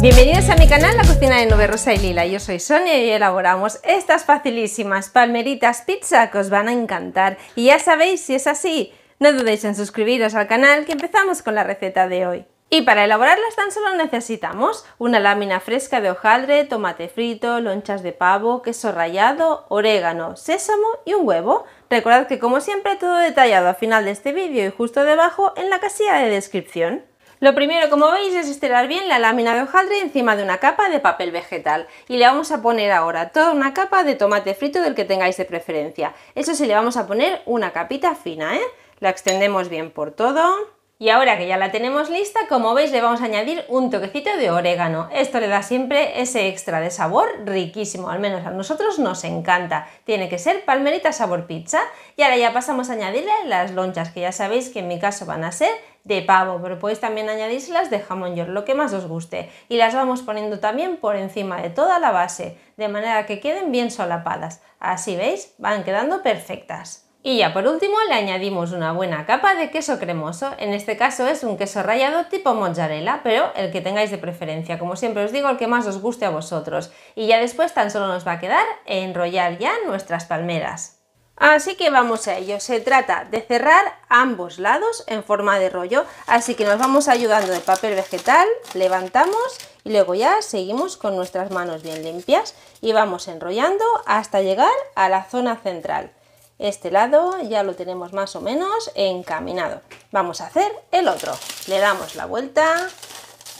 Bienvenidos a mi canal La Cocina de Nube Rosa y Lila, yo soy Sonia y elaboramos estas facilísimas palmeritas pizza que os van a encantar. Y ya sabéis, si es así, no dudéis en suscribiros al canal que empezamos con la receta de hoy. Y para elaborarlas tan solo necesitamos una lámina fresca de hojaldre, tomate frito, lonchas de pavo, queso rallado, orégano, sésamo y un huevo. Recordad que como siempre todo detallado al final de este vídeo y justo debajo en la casilla de descripción. Lo primero, como veis, es estelar bien la lámina de hojaldre encima de una capa de papel vegetal y le vamos a poner ahora toda una capa de tomate frito del que tengáis de preferencia. Eso sí, le vamos a poner una capita fina, ¿eh? La extendemos bien por todo. Y ahora que ya la tenemos lista, como veis le vamos a añadir un toquecito de orégano. Esto le da siempre ese extra de sabor riquísimo, al menos a nosotros nos encanta. Tiene que ser palmerita sabor pizza. Y ahora ya pasamos a añadirle las lonchas, que ya sabéis que en mi caso van a ser de pavo, pero podéis también añadírselas de jamón york, lo que más os guste. Y las vamos poniendo también por encima de toda la base, de manera que queden bien solapadas. Así veis, van quedando perfectas. Y ya por último le añadimos una buena capa de queso cremoso, en este caso es un queso rallado tipo mozzarella, pero el que tengáis de preferencia, como siempre os digo, el que más os guste a vosotros. Y ya después tan solo nos va a quedar enrollar ya nuestras palmeras. Así que vamos a ello, se trata de cerrar ambos lados en forma de rollo, así que nos vamos ayudando de papel vegetal, levantamos y luego ya seguimos con nuestras manos bien limpias y vamos enrollando hasta llegar a la zona central. Este lado ya lo tenemos más o menos encaminado. Vamos a hacer el otro. Le damos la vuelta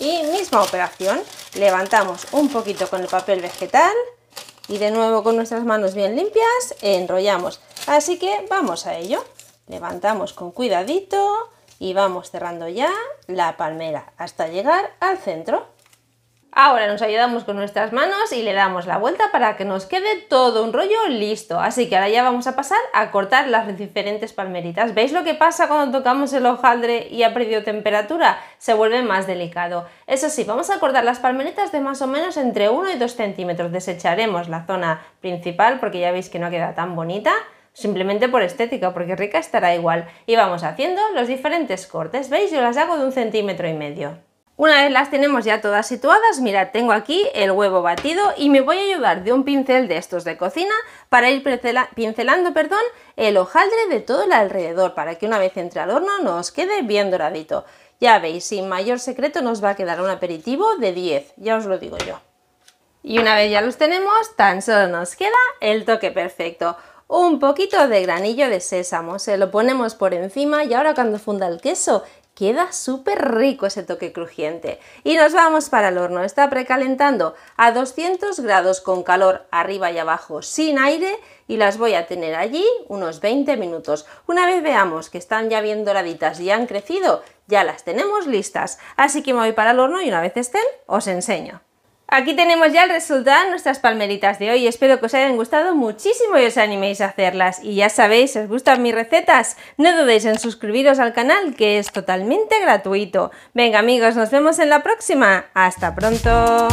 y misma operación. Levantamos un poquito con el papel vegetal y de nuevo con nuestras manos bien limpias enrollamos. Así que vamos a ello. Levantamos con cuidadito y vamos cerrando ya la palmera hasta llegar al centro. Ahora nos ayudamos con nuestras manos y le damos la vuelta para que nos quede todo un rollo listo. Así que ahora ya vamos a pasar a cortar las diferentes palmeritas. ¿Veis lo que pasa cuando tocamos el hojaldre y ha perdido temperatura? Se vuelve más delicado. Eso sí, vamos a cortar las palmeritas de más o menos entre 1 y 2 centímetros. Desecharemos la zona principal porque ya veis que no queda tan bonita simplemente por estética, porque rica estará igual. Y vamos haciendo los diferentes cortes, ¿veis? Yo las hago de un centímetro y medio. Una vez las tenemos ya todas situadas, mira, tengo aquí el huevo batido y me voy a ayudar de un pincel de estos de cocina para ir pincelando perdón, el hojaldre de todo el alrededor para que una vez entre al horno nos quede bien doradito. Ya veis, sin mayor secreto nos va a quedar un aperitivo de 10, ya os lo digo yo. Y una vez ya los tenemos, tan solo nos queda el toque perfecto un poquito de granillo de sésamo, se lo ponemos por encima y ahora cuando funda el queso Queda súper rico ese toque crujiente. Y nos vamos para el horno. Está precalentando a 200 grados con calor arriba y abajo sin aire y las voy a tener allí unos 20 minutos. Una vez veamos que están ya bien doraditas y han crecido, ya las tenemos listas. Así que me voy para el horno y una vez estén, os enseño. Aquí tenemos ya el resultado de nuestras palmeritas de hoy. Espero que os hayan gustado muchísimo y os animéis a hacerlas. Y ya sabéis, si os gustan mis recetas, no dudéis en suscribiros al canal que es totalmente gratuito. Venga amigos, nos vemos en la próxima. ¡Hasta pronto!